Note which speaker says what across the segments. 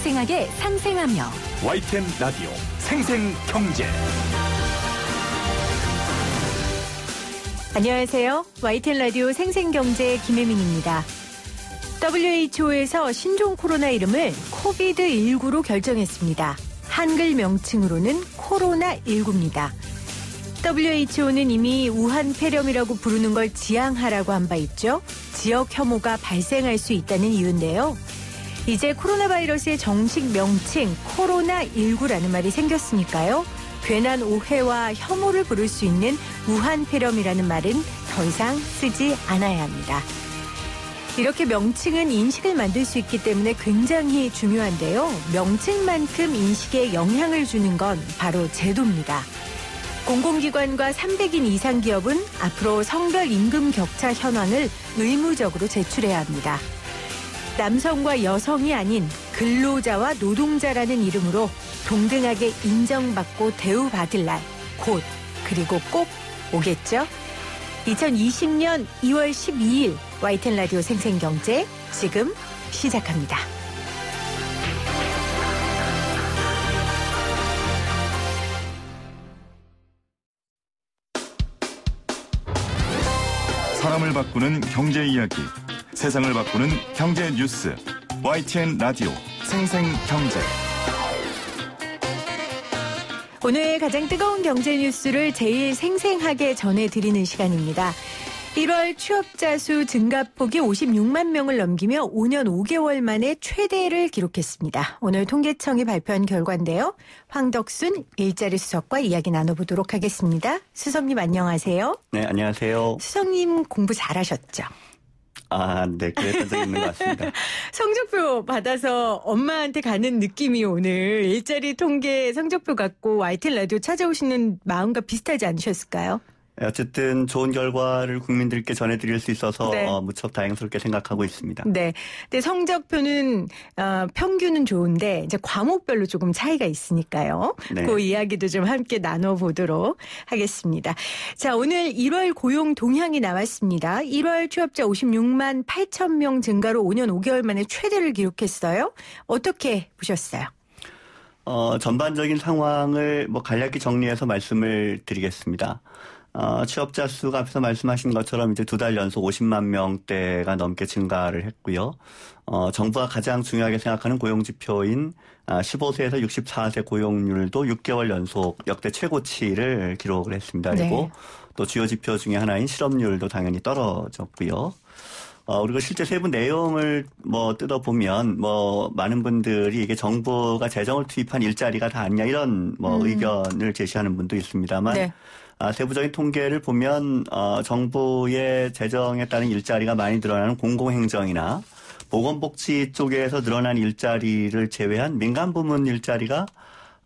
Speaker 1: 생생하게 상생하며
Speaker 2: YTN 라디오 생생경제
Speaker 1: 안녕하세요. YTN 라디오 생생경제 김혜민입니다. WHO에서 신종 코로나 이름을 코비드19로 결정했습니다. 한글 명칭으로는 코로나19입니다. WHO는 이미 우한 폐렴이라고 부르는 걸 지양하라고 한 바 있죠. 지역 혐오가 발생할 수 있다는 이유인데요. 이제 코로나 바이러스의 정식 명칭 코로나19라는 말이 생겼으니까요. 괜한 오해와 혐오를 부를 수 있는 무한 폐렴이라는 말은 더 이상 쓰지 않아야 합니다. 이렇게 명칭은 인식을 만들 수 있기 때문에 굉장히 중요한데요. 명칭만큼 인식에 영향을 주는 건 바로 제도입니다. 공공기관과 300인 이상 기업은 앞으로 성별 임금 격차 현황을 의무적으로 제출해야 합니다. 남성과 여성이 아닌 근로자와 노동자라는 이름으로 동등하게 인정받고 대우받을 날 곧 그리고 꼭 오겠죠? 2020년 2월 12일 와이 n 라디오 생생경제 지금 시작합니다.
Speaker 2: 사람을 바꾸는 경제 이야기 세상을 바꾸는 경제 뉴스 YTN 라디오
Speaker 1: 생생경제. 오늘 가장 뜨거운 경제 뉴스를 제일 생생하게 전해드리는 시간입니다. 1월 취업자 수 증가폭이 56만 명을 넘기며 5년 5개월 만에 최대를 기록했습니다. 오늘 통계청이 발표한 결과인데요. 황덕순 일자리 수석과 이야기 나눠보도록 하겠습니다. 수석님 안녕하세요.
Speaker 2: 네, 안녕하세요.
Speaker 1: 수석님 공부 잘하셨죠?
Speaker 2: 아, 네, 그랬던
Speaker 1: 적 있는 것 같습니다. 성적표 받아서 엄마한테 가는 느낌이 오늘 일자리 통계 성적표 갖고 YTN 라디오 찾아오시는 마음과 비슷하지 않으셨을까요?
Speaker 2: 예, 어쨌든 좋은 결과를 국민들께 전해드릴 수 있어서 네. 어, 무척 다행스럽게 생각하고 있습니다.
Speaker 1: 네. 근데 성적표는 어, 평균은 좋은데 이제 과목별로 조금 차이가 있으니까요. 네. 그 이야기도 좀 함께 나눠보도록 하겠습니다. 자, 오늘 1월 고용 동향이 나왔습니다. 1월 취업자 56만 8천 명 증가로 5년 5개월 만에 최대를 기록했어요. 어떻게 보셨어요?
Speaker 2: 어, 전반적인 상황을 뭐 간략히 정리해서 말씀을 드리겠습니다. 어, 취업자 수가 앞에서 말씀하신 것처럼 이제 두 달 연속 50만 명대가 넘게 증가를 했고요. 어, 정부가 가장 중요하게 생각하는 고용 지표인 15세에서 아, 64세 고용률도 6개월 연속 역대 최고치를 기록을 했습니다. 그리고 네. 또 주요 지표 중에 하나인 실업률도 당연히 떨어졌고요. 어, 그리고 실제 세부 내용을 뭐 뜯어보면 뭐 많은 분들이 이게 정부가 재정을 투입한 일자리가 다 아니냐 이런 뭐 음. 의견을 제시하는 분도 있습니다만 네. 아, 세부적인 통계를 보면 어, 정부의 재정에 따른 일자리가 많이 늘어나는 공공행정이나 보건복지 쪽에서 늘어난 일자리를 제외한 민간 부문 일자리가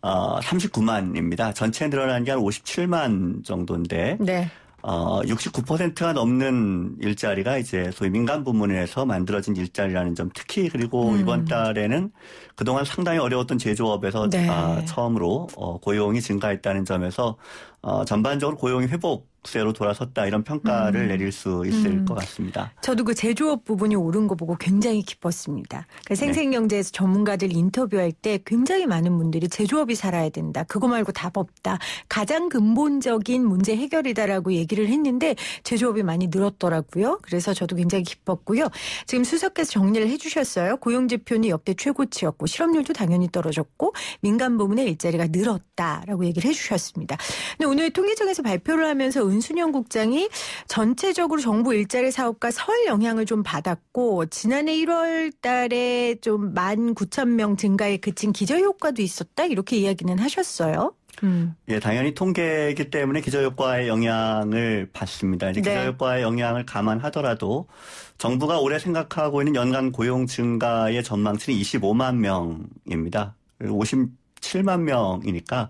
Speaker 2: 어, 39만입니다. 전체 늘어난 게 한 57만 정도인데 네. 어, 69%가 넘는 일자리가 이제 소위 민간 부문에서 만들어진 일자리라는 점 특히 그리고 음. 이번 달에는 그동안 상당히 어려웠던 제조업에서 네. 아, 처음으로 어, 고용이 증가했다는 점에서 어, 전반적으로 고용이 회복 세로 돌아섰다 이런 평가를 음. 내릴 수 있을 음. 것 같습니다.
Speaker 1: 저도 그 제조업 부분이 오른 거 보고 굉장히 기뻤습니다. 그 네. 생생경제에서 전문가들 인터뷰할 때 굉장히 많은 분들이 제조업이 살아야 된다. 그거 말고 답 없다. 가장 근본적인 문제 해결이다라고 얘기를 했는데 제조업이 많이 늘었더라고요. 그래서 저도 굉장히 기뻤고요. 지금 수석께서 정리를 해주셨어요. 고용지표는 역대 최고치였고 실업률도 당연히 떨어졌고 민간 부문의 일자리가 늘었다라고 얘기를 해주셨습니다. 근데 오늘 통계청에서 발표를 하면서 원순영 국장이 전체적으로 정부 일자리 사업과 설 영향을 좀 받았고 지난해 1월 달에 좀 19,000명 증가에 그친 기저 효과도 있었다 이렇게 이야기는 하셨어요.
Speaker 2: 음. 예, 당연히 통계이기 때문에 기저효과의 영향을 받습니다. 이제 네. 기저효과의 영향을 감안하더라도 정부가 올해 생각하고 있는 연간 고용 증가의 전망치는 25만 명입니다. 57만 명이니까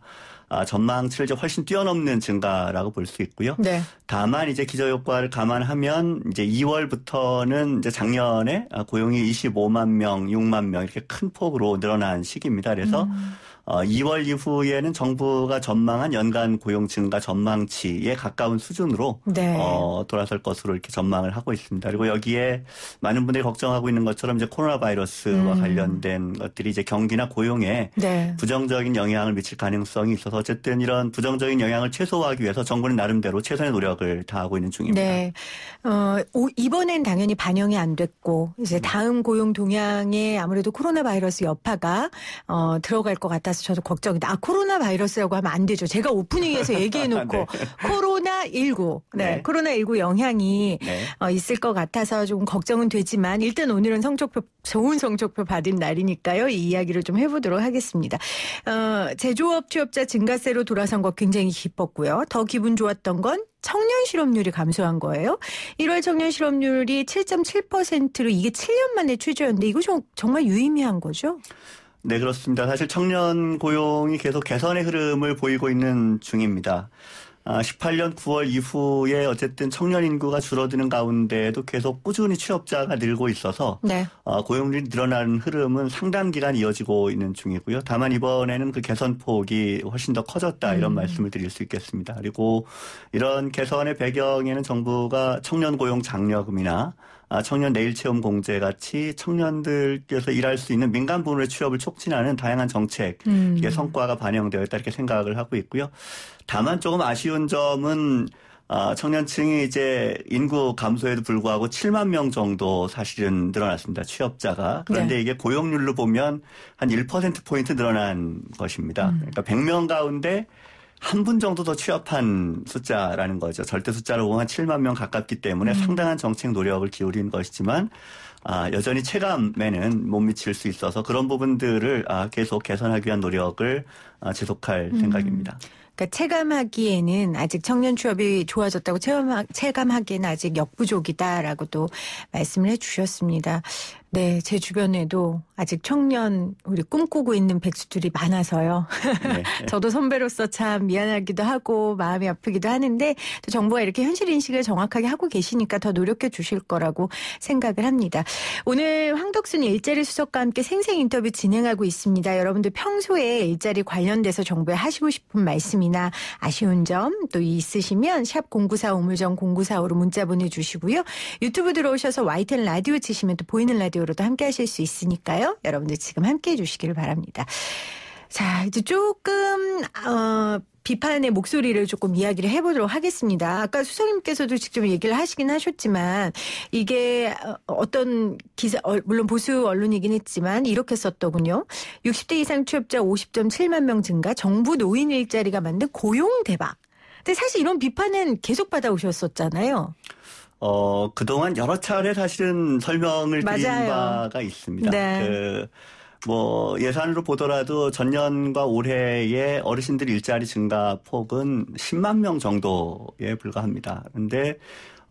Speaker 2: 아, 전망치를 이제 훨씬 뛰어넘는 증가라고 볼 수 있고요. 네. 다만 이제 기저 효과를 감안하면 이제 2월부터는 이제 작년에 아, 고용이 25만 명, 6만 명 이렇게 큰 폭으로 늘어난 시기입니다. 그래서 음. 어, 2월 이후에는 정부가 전망한 연간 고용 증가 전망치에 가까운 수준으로 네. 어, 돌아설 것으로 이렇게 전망을 하고 있습니다. 그리고 여기에 많은 분들이 걱정하고 있는 것처럼 이제 코로나 바이러스와 음. 관련된 것들이 이제 경기나 고용에 네. 부정적인 영향을 미칠 가능성이 있어서 어쨌든 이런 부정적인 영향을 최소화하기 위해서 정부는 나름대로 최선의 노력을 다하고 있는 중입니다.
Speaker 1: 네. 어, 이번엔 당연히 반영이 안 됐고 이제 음. 다음 고용 동향에 아무래도 코로나 바이러스 여파가 어, 들어갈 것 같아서 그래서 저도 걱정이다. 아, 코로나 바이러스라고 하면 안 되죠. 제가 오프닝에서 네. 얘기해놓고 네. 코로나 19, 네, 네. 코로나 19 영향이 네. 어, 있을 것 같아서 좀 걱정은 되지만 일단 오늘은 성적표 좋은 성적표 받은 날이니까요. 이 이야기를 좀 해보도록 하겠습니다. 어, 제조업 취업자 증가세로 돌아선 것 굉장히 기뻤고요. 더 기분 좋았던 건 청년 실업률이 감소한 거예요. 1월 청년 실업률이 7.7%로 이게 7년 만에 최저였는데 이거 좀, 정말 유의미한 거죠?
Speaker 2: 네, 그렇습니다. 사실 청년 고용이 계속 개선의 흐름을 보이고 있는 중입니다. 18년 아, 9월 이후에 어쨌든 청년 인구가 줄어드는 가운데에도 계속 꾸준히 취업자가 늘고 있어서 네. 어, 고용률이 늘어나는 흐름은 상당 기간 이어지고 있는 중이고요. 다만 이번에는 그 개선 폭이 훨씬 더 커졌다 이런 음. 말씀을 드릴 수 있겠습니다. 그리고 이런 개선의 배경에는 정부가 청년 고용 장려금이나 아, 청년 내일 체험 공제 같이 청년들께서 일할 수 있는 민간 부문의 취업을 촉진하는 다양한 정책의 음. 성과가 반영되어있다 이렇게 생각을 하고 있고요. 다만 조금 아쉬운 점은 아, 청년층이 이제 인구 감소에도 불구하고 7만 명 정도 사실은 늘어났습니다. 취업자가. 그런데 네. 이게 고용률로 보면 한 1%포인트 늘어난 것입니다. 음. 그러니까 100명 가운데 한분 정도 더 취업한 숫자라는 거죠. 절대 숫자로 보면 7만 명 가깝기 때문에 음. 상당한 정책 노력을 기울인 것이지만 아, 여전히 체감에는 못 미칠 수 있어서 그런 부분들을 아, 계속 개선하기 위한 노력을 아, 지속할 음. 생각입니다.
Speaker 1: 그러니까 체감하기에는 아직 청년 취업이 좋아졌다고 체험하 체감하기에는 아직 역부족이다라고도 말씀을 해주셨습니다. 네, 제 주변에도 아직 청년 우리 꿈꾸고 있는 백수들이 많아서요. 네. 저도 선배로서 참 미안하기도 하고 마음이 아프기도 하는데 또 정부가 이렇게 현실 인식을 정확하게 하고 계시니까 더 노력해 주실 거라고 생각을 합니다. 오늘 황덕순 일자리 수석과 함께 생생 인터뷰 진행하고 있습니다. 여러분들 평소에 일자리 관련돼서 정부에 하시고 싶은 말씀이나 아쉬운 점 또 있으시면 샵0 9 4 우물정 0945로 문자 보내주시고요. 유튜브 들어오셔서 와이 n 라디오 치시면 또 보이는 라디오 라디오로도 함께 하실 수 있으니까요. 여러분들 지금 함께 해주시기를 바랍니다. 자, 이제 조금, 어, 비판의 목소리를 조금 이야기를 해보도록 하겠습니다. 아까 수석님께서도 직접 얘기를 하시긴 하셨지만 이게 어, 어떤 기사 어, 물론 보수 언론이긴 했지만 이렇게 썼더군요. 60대 이상 취업자 50.7만 명 증가, 정부 노인 일자리가 만든 고용 대박. 근데 사실 이런 비판은 계속 받아오셨었잖아요.
Speaker 2: 어, 그동안 여러 차례 사실은 설명을 맞아요. 드린 바가 있습니다. 네. 그, 뭐 예산으로 보더라도 전년과 올해의 어르신들 일자리 증가 폭은 10만 명 정도에 불과합니다. 근데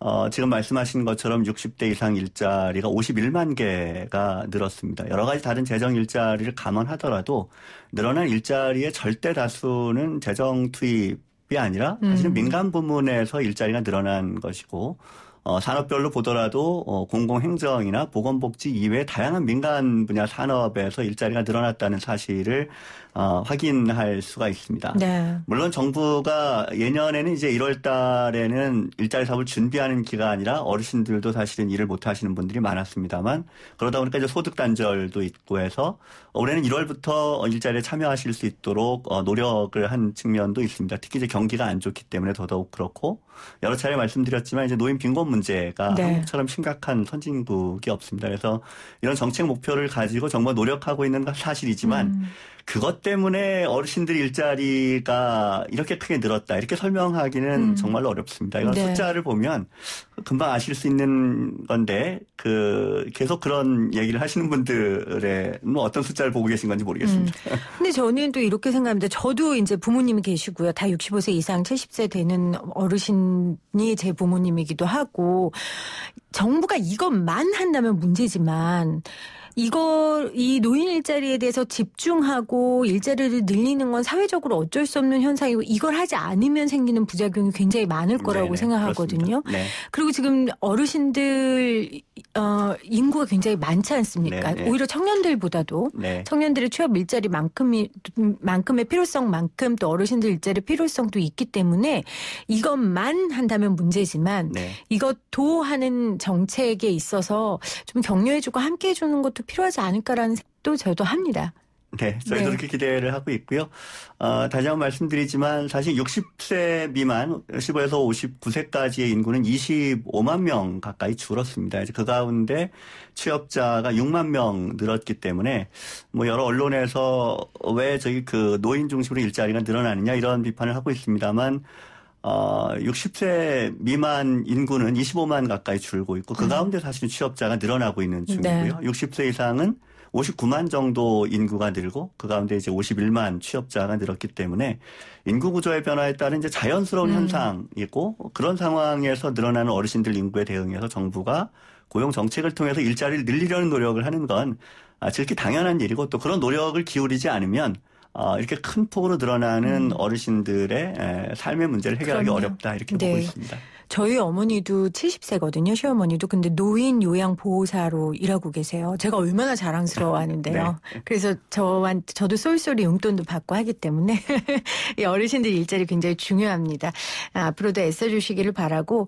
Speaker 2: 어, 지금 말씀하신 것처럼 60대 이상 일자리가 51만 개가 늘었습니다. 여러 가지 다른 재정 일자리를 감안하더라도 늘어난 일자리의 절대 다수는 재정 투입이 아니라 사실은 음. 민간 부문에서 일자리가 늘어난 것이고 어, 산업별로 보더라도 어, 공공행정이나 보건복지 이외 다양한 민간 분야 산업에서 일자리가 늘어났다는 사실을 어, 확인할 수가 있습니다. 네. 물론 정부가 예년에는 이제 1월 달에는 일자리 사업을 준비하는 기간이라 어르신들도 사실은 일을 못 하시는 분들이 많았습니다만 그러다 보니까 이제 소득 단절도 있고 해서 올해는 1월부터 일자리에 참여하실 수 있도록 어, 노력을 한 측면도 있습니다. 특히 이제 경기가 안 좋기 때문에 더더욱 그렇고 여러 차례 말씀드렸지만 이제 노인 빈곤 문제가 네. 한국처럼 심각한 선진국이 없습니다. 그래서 이런 정책 목표를 가지고 정말 노력하고 있는 건 사실이지만 음. 그것 때문에 어르신들 일자리가 이렇게 크게 늘었다 이렇게 설명하기는 음. 정말로 어렵습니다. 이건 네. 숫자를 보면 금방 아실 수 있는 건데 그 계속 그런 얘기를 하시는 분들의 뭐 어떤 숫자를 보고 계신 건지 모르겠습니다. 음.
Speaker 1: 근데 저는 또 이렇게 생각합니다. 저도 이제 부모님이 계시고요. 다 65세 이상 70세 되는 어르신이 제 부모님이기도 하고 정부가 이것만 한다면 문제지만 이거 이 노인 일자리에 대해서 집중하고 일자리를 늘리는 건 사회적으로 어쩔 수 없는 현상이고 이걸 하지 않으면 생기는 부작용이 굉장히 많을 거라고 네 생각하거든요. 네. 그리고 지금 어르신들 어 인구가 굉장히 많지 않습니까? 네네. 오히려 청년들보다도 네. 청년들의 취업 일자리만큼이 만큼의 필요성만큼 또 어르신들 일자리 필요성도 있기 때문에 이것만 한다면 문제지만 네. 이것도 하는 정책에 있어서 좀 격려해주고 함께해 주는 것도 필요하지 않을까라는 생각도 저도 합니다.
Speaker 2: 네, 저희도 네. 그렇게 기대를 하고 있고요. 어, 다시 한번 말씀드리지만 사실 60세 미만 15에서 59세까지의 인구는 25만 명 가까이 줄었습니다. 이제 그 가운데 취업자가 6만 명 늘었기 때문에 뭐 여러 언론에서 왜 저희 그 노인 중심으로 일자리가 늘어나느냐 이런 비판을 하고 있습니다만 어, 60세 미만 인구는 25만 가까이 줄고 있고 그 음. 가운데 사실 취업자가 늘어나고 있는 네. 중이고요. 네. 60세 이상은 59만 정도 인구가 늘고 그 가운데 이제 51만 취업자가 늘었기 때문에 인구 구조의 변화에 따른 이제 자연스러운 음. 현상이고 그런 상황에서 늘어나는 어르신들 인구에 대응해서 정부가 고용 정책을 통해서 일자리를 늘리려는 노력을 하는 건 아, 즐기 당연한 일이고 또 그런 노력을 기울이지 않으면 어, 이렇게 큰 폭으로 드러나는 음. 어르신들의 삶의 문제를 해결하기 그럼요. 어렵다 이렇게 보고 네.
Speaker 1: 있습니다. 저희 어머니도 70세거든요. 시어머니도 근데 노인 요양 보호사로 일하고 계세요. 제가 얼마나 자랑스러워하는데요. 네. 그래서 저한테 저도 쏠쏠이 용돈도 받고 하기 때문에 이 어르신들 일자리 굉장히 중요합니다. 아, 앞으로도 애써 주시기를 바라고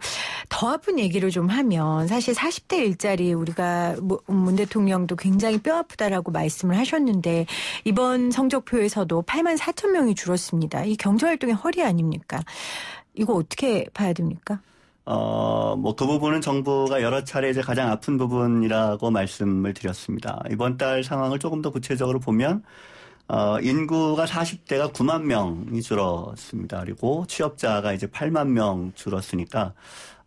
Speaker 1: 더 아픈 얘기를 좀 하면 사실 40대 일자리 우리가 뭐, 문 대통령도 굉장히 뼈 아프다라고 말씀을 하셨는데 이번 성적표에서도 8만 4천 명이 줄었습니다. 이 경제 활동의 허리 아닙니까? 이거 어떻게 봐야 됩니까?
Speaker 2: 어, 뭐, 그 부분은 정부가 여러 차례 이제 가장 아픈 부분이라고 말씀을 드렸습니다. 이번 달 상황을 조금 더 구체적으로 보면, 어, 인구가 40대가 9만 명이 줄었습니다. 그리고 취업자가 이제 8만 명 줄었으니까,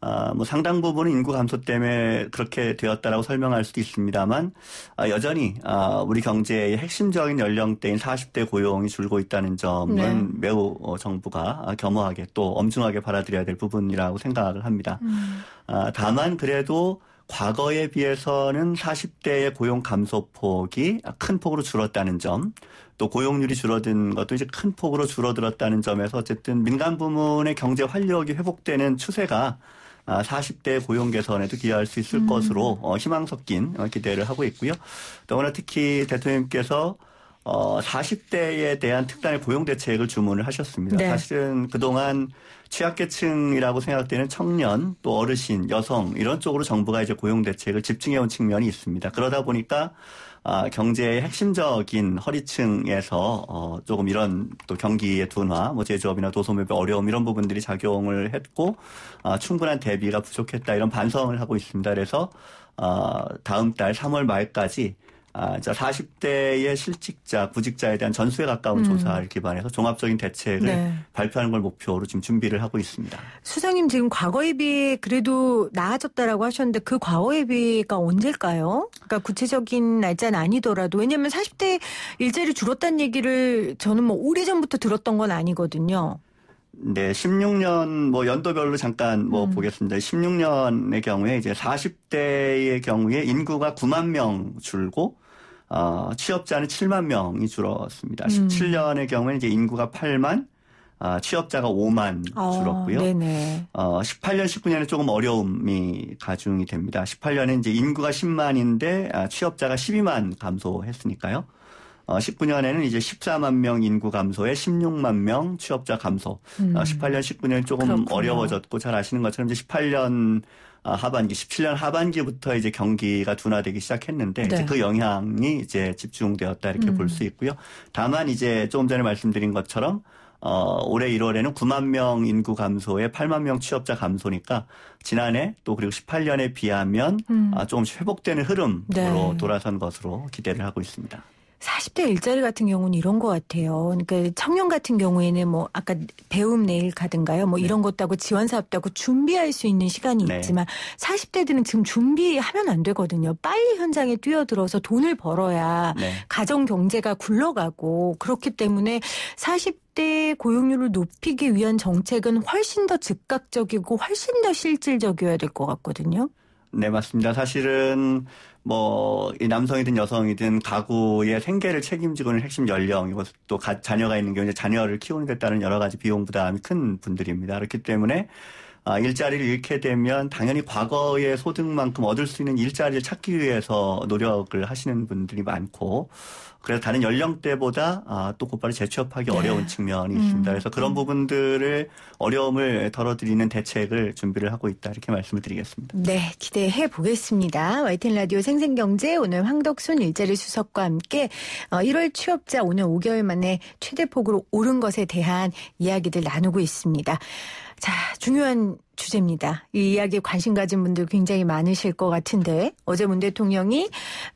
Speaker 2: 아, 뭐 상당 부분은 인구 감소 때문에 그렇게 되었다라고 설명할 수도 있습니다만 아, 여전히 아, 우리 경제의 핵심적인 연령대인 40대 고용이 줄고 있다는 점은 네. 매우 어, 정부가 겸허하게 또 엄중하게 받아들여야 될 부분이라고 생각을 합니다. 음. 아, 다만 그래도 과거에 비해서는 40대의 고용 감소폭이 큰 폭으로 줄었다는 점, 또 고용률이 줄어든 것도 이제 큰 폭으로 줄어들었다는 점에서 어쨌든 민간 부문의 경제 활력이 회복되는 추세가 40대 아, 고용 개선에도 기여할 수 있을 음. 것으로 어, 희망 섞인 어, 기대를 하고 있고요. 더구나 특히 대통령께서 어, 40대에 대한 특단의 고용 대책을 주문을 하셨습니다. 네. 사실은 그동안 취약계층이라고 생각되는 청년, 또 어르신, 여성 이런 쪽으로 정부가 이제 고용 대책을 집중해 온 측면이 있습니다. 그러다 보니까 아, 경제의 핵심적인 허리층에서 어, 조금 이런 또 경기의 둔화, 뭐 제조업이나 도소매업의 어려움 이런 부분들이 작용을 했고 아, 충분한 대비가 부족했다 이런 반성을 하고 있습니다. 그래서 아, 다음 달 3월 말까지 아, 이 40대의 실직자, 부직자에 대한 전수에 가까운 음. 조사를 기반해서 종합적인 대책을 네. 발표하는 걸 목표로 지금 준비를 하고 있습니다.
Speaker 1: 수장님 지금 과거에 비해 그래도 나아졌다라고 하셨는데 그 과거에 비가 해 언제일까요? 그러니까 구체적인 날짜는 아니더라도 왜냐하면 40대 일자리 줄었다는 얘기를 저는 뭐 오래전부터 들었던 건 아니거든요.
Speaker 2: 네, 16년 뭐 연도별로 잠깐 뭐 음. 보겠습니다. 16년의 경우에 이제 40대의 경우에 인구가 9만 명 줄고 어, 취업자는 7만 명이 줄었습니다. 음. 17년의 경우에는 이제 인구가 8만 아, 아, 어, 취업자가 5만 줄었고요. 아, 어, 18년, 19년에 조금 어려움이 가중이 됩니다. 18년에 이제 인구가 10만인데 아, 취업자가 12만 감소했으니까요. 어, 19년에는 이제 14만 명 인구 감소에 16만 명 취업자 감소. 음. 어, 18년, 19년 조금 그렇군요. 어려워졌고 잘 아시는 것처럼 이제 18년 아, 하반기, 17년 하반기부터 이제 경기가 둔화되기 시작했는데 네. 이제 그 영향이 이제 집중되었다 이렇게 음. 볼수 있고요. 다만 이제 조금 전에 말씀드린 것처럼 어, 올해 1월에는 9만 명 인구 감소에 8만 명 취업자 감소니까 지난해 또 그리고 18년에 비하면 음. 아, 조금씩 회복되는 흐름으로 네. 돌아선 것으로 기대를 하고 있습니다.
Speaker 1: 40대 일자리 같은 경우는 이런 것 같아요. 그러니까 청년 같은 경우에는 뭐 아까 배움 내일 가든가요. 뭐 네. 이런 것도 하고 지원 사업도 하고 준비할 수 있는 시간이 네. 있지만 40대들은 지금 준비하면 안 되거든요. 빨리 현장에 뛰어들어서 돈을 벌어야 네. 가정 경제가 굴러가고 그렇기 때문에 40 40대 고용률을 높이기 위한 정책은 훨씬 더 즉각적이고 훨씬 더 실질적이어야 될 것 같거든요.
Speaker 2: 네, 맞습니다. 사실은 뭐, 이 남성이든 여성이든 가구의 생계를 책임지고는 핵심 연령, 이것도 가, 자녀가 있는 경우 이제 자녀를 키우는 데 따른 여러 가지 비용 부담이 큰 분들입니다. 그렇기 때문에 아, 일자리를 잃게 되면 당연히 과거의 소득만큼 얻을 수 있는 일자리를 찾기 위해서 노력을 하시는 분들이 많고, 그래서 다른 연령대보다 아, 또 곧바로 재취업하기 네. 어려운 측면이 음. 있습니다. 그래서 그런 음. 부분들을 어려움을 덜어드리는 대책을 준비를 하고 있다 이렇게 말씀을 드리겠습니다.
Speaker 1: 네, 기대해 보겠습니다. 와이 n 라디오 생생경제 오늘 황덕순 일자리 수석과 함께 1월 어, 취업자 오늘 5개월 만에 최대폭으로 오른 것에 대한 이야기들 나누고 있습니다. 자, 중요한 주제입니다. 이 이야기에 관심 가진 분들 굉장히 많으실 것 같은데 어제 문 대통령이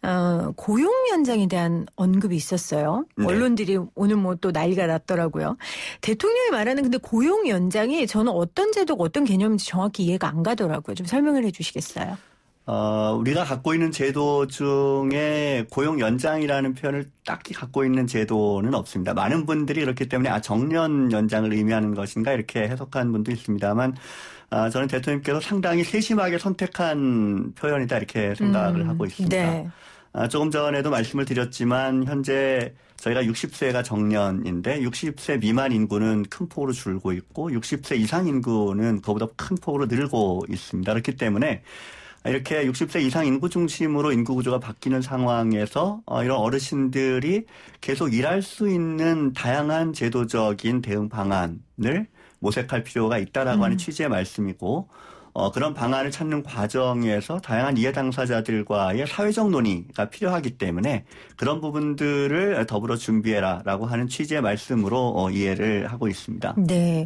Speaker 1: 어, 고용 연장에 대한 언급이 있었어요. 네. 언론들이 오늘 뭐 또 난리가 났더라고요. 대통령이 말하는 근데 고용 연장이 저는 어떤 제도가 어떤 개념인지 정확히 이해가 안 가더라고요. 좀 설명을 해주시겠어요?
Speaker 2: 어, 우리가 갖고 있는 제도 중에 고용 연장이라는 표현을 딱히 갖고 있는 제도는 없습니다. 많은 분들이 그렇기 때문에 아, 정년 연장을 의미하는 것인가 이렇게 해석한 분도 있습니다만 아, 저는 대통령께서 상당히 세심하게 선택한 표현이다 이렇게 생각을 음, 하고 있습니다. 네. 아, 조금 전에도 말씀을 드렸지만 현재 저희가 60세가 정년인데 60세 미만 인구는 큰 폭으로 줄고 있고 60세 이상 인구는 그보다 큰 폭으로 늘고 있습니다. 그렇기 때문에 이렇게 60세 이상 인구 중심으로 인구 구조가 바뀌는 상황에서 어, 이런 어르신들이 계속 일할 수 있는 다양한 제도적인 대응 방안을 모색할 필요가 있다라고 음. 하는 취지의 말씀이고 어, 그런 방안을 찾는 과정에서 다양한 이해 당사자들과의 사회적 논의가 필요하기 때문에 그런 부분들을 더불어 준비해라라고 하는 취지의 말씀으로 어, 이해를 하고 있습니다.
Speaker 1: 네,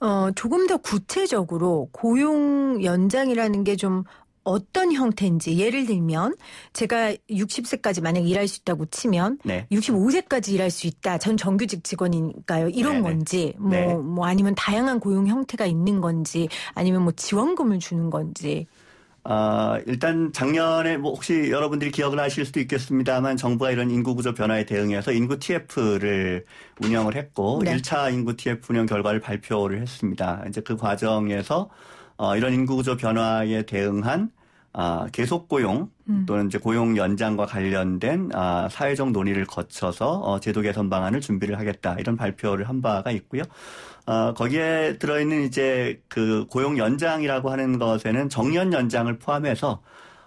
Speaker 1: 어, 조금 더 구체적으로 고용 연장이라는 게좀 어떤 형태인지 예를 들면 제가 60세까지 만약 일할 수 있다고 치면 네. 65세까지 일할 수 있다. 전 정규직 직원인가요 이런 네네. 네. 건지 뭐뭐 네. 뭐 아니면 다양한 고용 형태가 있는 건지 아니면 뭐 지원금을 주는 건지
Speaker 2: 아, 일단 작년에 뭐 혹시 여러분들이 기억을 하실 수도 있겠습니다만 정부가 이런 인구 구조 변화에 대응해서 인구 TF를 운영을 했고 네. 1차 인구 TF 운영 결과를 발표를 했습니다. 이제 그 과정에서 어, 이런 인구 구조 변화에 대응한 아, 계속 고용 음. 또는 이제 고용 연장과 관련된 아, 사회적 논의를 거쳐서 어, 제도 개선 방안을 준비를 하겠다 이런 발표를 한 바가 있고요. 어, 거기에 들어있는 이제 그 고용 연장이라고 하는 것에는 정년 연장을 포함해서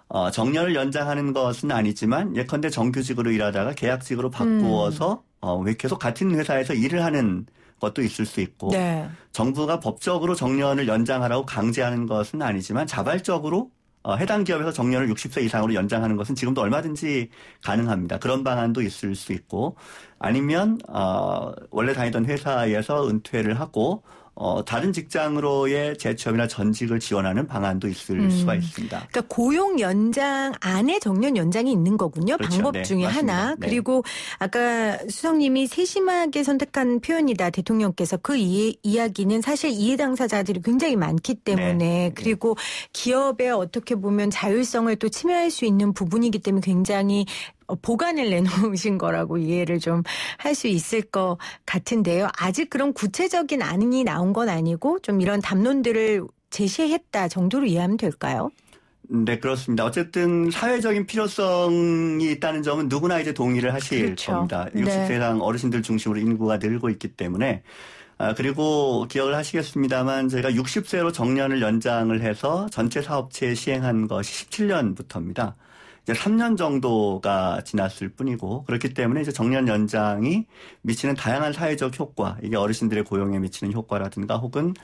Speaker 2: 어, 정년을 연장하는 것은 아니지만 예컨대 정규직으로 일하다가 계약직으로 음. 바꾸어서 음. 어, 왜 계속 같은 회사에서 일을 하는 것도 있을 수 있고 네. 정부가 법적으로 정년을 연장하라고 강제하는 것은 아니지만 자발적으로 어, 해당 기업에서 정년을 60세 이상으로 연장하는 것은 지금도 얼마든지 가능합니다. 그런 방안도 있을 수 있고 아니면 어, 원래 다니던 회사에서 은퇴를 하고 어, 다른 직장으로의 재취업이나 전직을 지원하는 방안도 있을 음. 수가 있습니다. 그러니까
Speaker 1: 고용 연장 안에 정년 연장이 있는 거군요. 그렇죠. 방법 네, 중에 맞습니다. 하나. 네. 그리고 아까 수석님이 세심하게 선택한 표현이다. 대통령께서 그 이, 이야기는 사실 이해 당사자들이 굉장히 많기 네, 때문에 네. 그리고 기업의 어떻게 보면 자율성을 또 침해할 수 있는 부분이기 때문에 굉장히 어, 보관을 내놓으신 거라고 이해를 좀 할 수 있을 것 같은데요. 아직 그런 구체적인 안이 나온 건 아니고 좀 이런 담론들을 제시했다 정도로 이해하면 될까요?
Speaker 2: 네, 그렇습니다. 어쨌든 사회적인 필요성이 있다는 점은 누구나 이제 동의를 하실 그렇죠. 겁니다. 60세상 네. 어르신들 중심으로 인구가 늘고 있기 때문에 아, 그리고 기억을 하시겠습니다만 제가 60세로 정년을 연장을 해서 전체 사업체에 시행한 것이 17년부터입니다. 이제 3년 정도가 지났을 뿐이고 그렇기 때문에 이제 정년 연장이 미치는 다양한 사회적 효과, 이게 어르신들의 고용에 미치는 효과라든가 혹은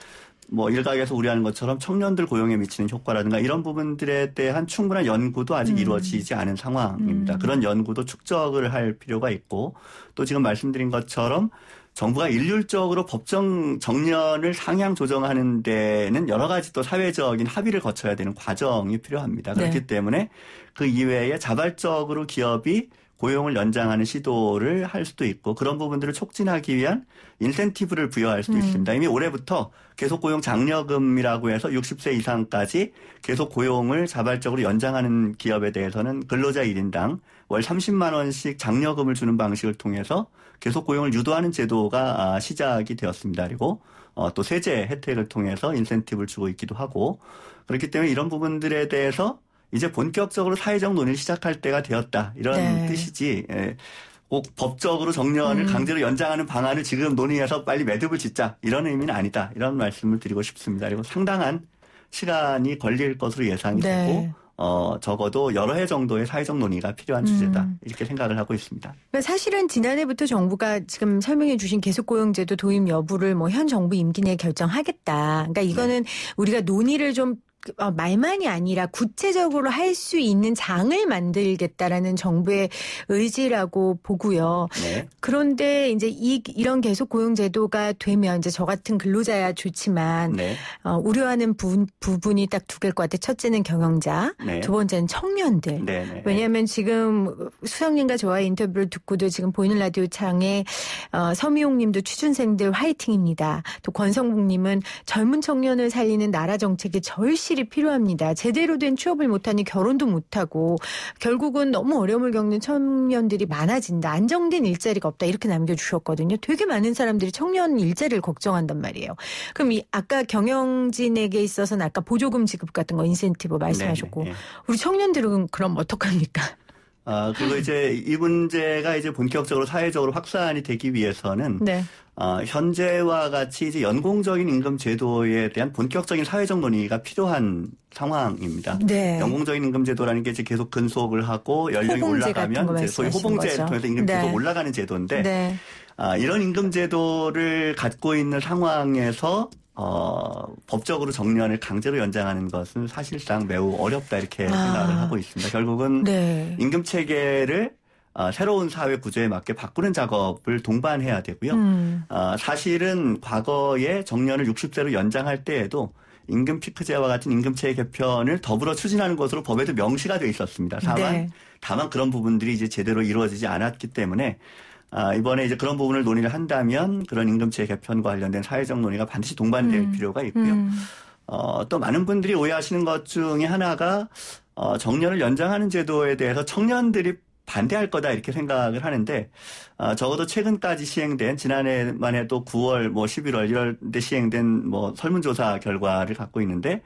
Speaker 2: 뭐 일각에서 우려하는 것처럼 청년들 고용에 미치는 효과라든가 이런 부분들에 대한 충분한 연구도 아직 음. 이루어지지 않은 상황입니다. 음. 그런 연구도 축적을 할 필요가 있고 또 지금 말씀드린 것처럼 정부가 일률적으로 법정 정년을 상향 조정하는 데는 여러 가지 또 사회적인 합의를 거쳐야 되는 과정이 필요합니다. 네. 그렇기 네. 때문에 그 이외에 자발적으로 기업이 고용을 연장하는 시도를 할 수도 있고 그런 부분들을 촉진하기 위한 인센티브를 부여할 수도 음. 있습니다. 이미 올해부터 계속 고용 장려금이라고 해서 60세 이상까지 계속 고용을 자발적으로 연장하는 기업에 대해서는 근로자 1인당 월 30만 원씩 장려금을 주는 방식을 통해서 계속 고용을 유도하는 제도가 아, 시작이 되었습니다. 그리고 어, 또 세제 혜택을 통해서 인센티브를 주고 있기도 하고 그렇기 때문에 이런 부분들에 대해서 이제 본격적으로 사회적 논의를 시작할 때가 되었다 이런 네. 뜻이지 예. 꼭 법적으로 정년을 음. 강제로 연장하는 방안을 지금 논의해서 빨리 매듭을 짓자 이런 의미는 아니다 이런 말씀을 드리고 싶습니다. 그리고 상당한 시간이 걸릴 것으로 예상이 네. 되고 어, 적어도 여러 해 정도의 사회적 논의가 필요한 음. 주제다. 이렇게 생각을 하고 있습니다.
Speaker 1: 그러니까 사실은 지난해부터 정부가 지금 설명해 주신 계속고용제도 도입 여부를 뭐 현 정부 임기 내에 결정하겠다. 그러니까 이거는 네. 우리가 논의를 좀 그, 어, 말만이 아니라 구체적으로 할 수 있는 장을 만들겠다라는 정부의 의지라고 보고요. 네. 그런데 이제 이, 이런 계속 고용제도가 되면 이제 저 같은 근로자야 좋지만 네. 어, 우려하는 부, 분이 딱 두 개일 것 같아요. 첫째는 경영자, 네. 두 번째는 청년들. 네, 네, 네. 왜냐하면 지금 수석님과 저와의 인터뷰를 듣고도 지금 보이는 라디오 창에 어, 서미용님도 취준생들 화이팅입니다. 또 권성국님은 젊은 청년을 살리는 나라 정책이 절실 스킬이 필요합니다. 제대로 된 취업을 못하니 결혼도 못하고 결국은 너무 어려움을 겪는 청년들이 많아진다. 안정된 일자리가 없다. 이렇게 남겨주셨거든요. 되게 많은 사람들이 청년 일자리를 걱정한단 말이에요. 그럼 이 아까 경영진에게 있어서는 아까 보조금 지급 같은 거 인센티브 말씀하셨고 네네, 네, 네. 우리 청년들은 그럼 어떡합니까?
Speaker 2: 아, 그리고 이제 이 문제가 이제 본격적으로 사회적으로 확산이 되기 위해서는 네. 어, 현재와 같이 이제 연공적인 임금 제도에 대한 본격적인 사회적 논의가 필요한 상황입니다. 네. 연공적인 임금 제도라는 게 이제 계속 근속을 하고 연령이 올라가면 이제 소위 호봉제 거죠. 통해서 임금 네. 계속 올라가는 제도인데 네. 아, 이런 임금 제도를 갖고 있는 상황에서 어, 법적으로 정년을 강제로 연장하는 것은 사실상 매우 어렵다 이렇게 아, 생각을 하고 있습니다. 결국은 네. 임금 체계를 어, 새로운 사회 구조에 맞게 바꾸는 작업을 동반해야 되고요. 음. 어, 사실은 과거에 정년을 60세로 연장할 때에도 임금 피크제와 같은 임금체의 개편을 더불어 추진하는 것으로 법에도 명시가 돼 있었습니다. 다만 네. 다만 그런 부분들이 이제 제대로 이루어지지 않았기 때문에 아, 이번에 이제 그런 부분을 논의를 한다면 그런 임금체 개편과 관련된 사회적 논의가 반드시 동반될 음. 필요가 있고요. 음. 어, 또 많은 분들이 오해하시는 것 중에 하나가 어, 정년을 연장하는 제도에 대해서 청년들이 반대할 거다 이렇게 생각을 하는데 어, 적어도 최근까지 시행된 지난해만 해도 9월 뭐 11월 이럴 때 시행된 뭐 설문조사 결과를 갖고 있는데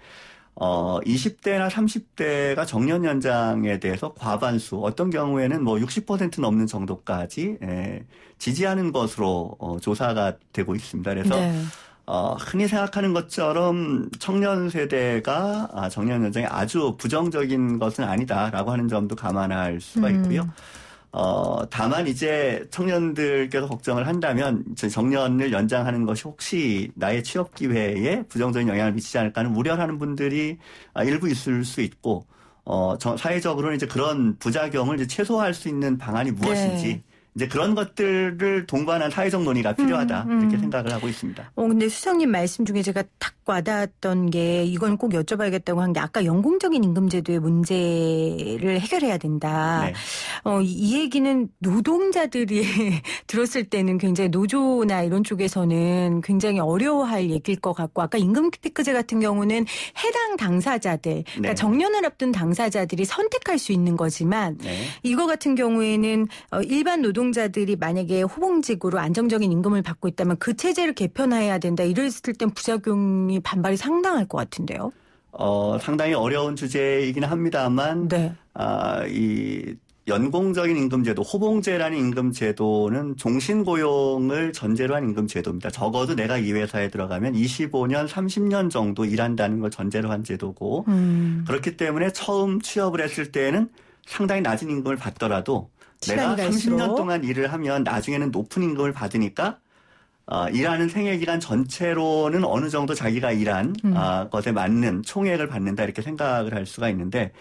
Speaker 2: 어 20대나 30대가 정년 연장에 대해서 과반수 어떤 경우에는 뭐 60% 넘는 정도까지 예, 지지하는 것으로 어, 조사가 되고 있습니다. 그래서 네. 어, 흔히 생각하는 것처럼 청년 세대가 아, 정년 연장에 아주 부정적인 것은 아니다라고 하는 점도 감안할 수가 음. 있고요. 어, 다만 이제 청년들께서 걱정을 한다면 정년을 연장하는 것이 혹시 나의 취업 기회에 부정적인 영향을 미치지 않을까 하는 우려하는 분들이 아, 일부 있을 수 있고 어, 사회적으로는 이제 그런 부작용을 이제 최소화할 수 있는 방안이 무엇인지 네. 이제 그런 것들을 동반한 사회적 논의가 필요하다 음, 음. 이렇게 생각을 하고 있습니다.
Speaker 1: 어, 근데 수석님 말씀 중에 제가 탁 와닿았던 게 이건 꼭 여쭤봐야겠다고 한 게 아까 연공적인 임금제도의 문제를 해결해야 된다. 네. 어, 이 얘기는 노동자들이 들었을 때는 굉장히 노조나 이런 쪽에서는 굉장히 어려워할 얘기일 것 같고 아까 임금 피크제 같은 경우는 해당 당사자들 그러니까 네. 그러니까 정년을 앞둔 당사자들이 선택할 수 있는 거지만 네. 이거 같은 경우에는 어, 일반 노동 노동자들이 만약에 호봉직으로 안정적인 임금을 받고 있다면 그 체제를 개편해야 된다 이랬을 땐 부작용이 반발이 상당할 것 같은데요.
Speaker 2: 어, 상당히 어려운 주제이긴 합니다만, 네. 아, 이 연공적인 임금제도, 호봉제라는 임금제도는 종신고용을 전제로 한 임금제도입니다. 적어도 내가 이 회사에 들어가면 25년, 30년 정도 일한다는 걸 전제로 한 제도고, 음. 그렇기 때문에 처음 취업을 했을 때에는 상당히 낮은 임금을 받더라도 내가 갈수록. 30년 동안 일을 하면 나중에는 높은 임금을 받으니까 어, 일하는 생애 기간 전체로는 어느 정도 자기가 일한 음. 어, 것에 맞는 총액을 받는다 이렇게 생각을 할 수가 있는데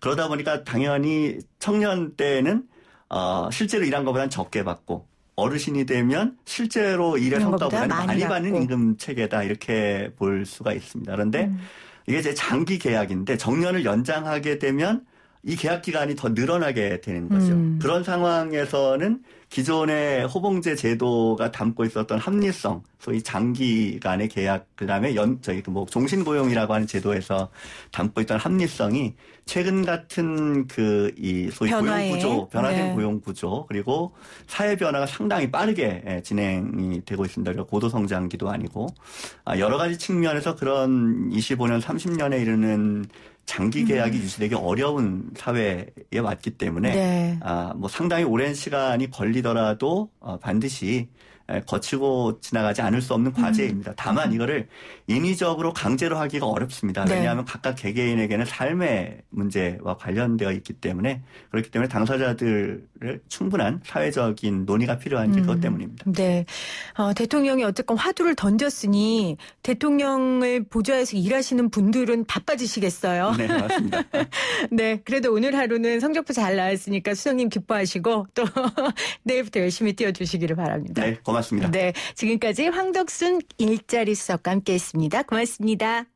Speaker 2: 그러다 보니까 당연히 청년 때는 어, 실제로 일한 것보다는 적게 받고 어르신이 되면 실제로 일의 성과보다는 많이, 많이 받는 임금 체계다 이렇게 볼 수가 있습니다. 그런데 음. 이게 이제 장기 계약인데 정년을 연장하게 되면 이 계약 기간이 더 늘어나게 되는 거죠. 음. 그런 상황에서는 기존의 호봉제 제도가 담고 있었던 합리성, 소위 장기간의 계약, 그 다음에 연, 저희 그 뭐 종신고용이라고 하는 제도에서 담고 있던 합리성이 최근 같은 그이 소위 변화의, 고용구조, 변화된 네. 고용구조, 그리고 사회 변화가 상당히 빠르게 예, 진행이 되고 있습니다. 그러니까 고도성장기도 아니고, 아, 여러 가지 측면에서 그런 25년, 30년에 이르는 장기 계약이 음. 유지되기 어려운 사회에 왔기 때문에 네. 아, 뭐 상당히 오랜 시간이 걸리 걸리더라도 어, 반드시 거치고 지나가지 않을 수 없는 과제입니다. 음. 다만 이거를 인위적으로 강제로 하기가 어렵습니다. 네. 왜냐하면 각각 개개인에게는 삶의 문제와 관련되어 있기 때문에 그렇기 때문에 당사자들을 충분한 사회적인 논의가 필요한 게 음. 그것 때문입니다.
Speaker 1: 네. 어, 대통령이 어쨌건 화두를 던졌으니 대통령을 보좌해서 일하시는 분들은 바빠지시겠어요. 네, 맞습니다. 네. 그래도 오늘 하루는 성적표 잘 나왔으니까 수장님 기뻐하시고 또 내일부터 열심히 뛰어주시기를 바랍니다.
Speaker 2: 네, 고맙습니다. 고맙습니다. 네.
Speaker 1: 지금까지 황덕순 일자리 수석과 함께했습니다. 고맙습니다.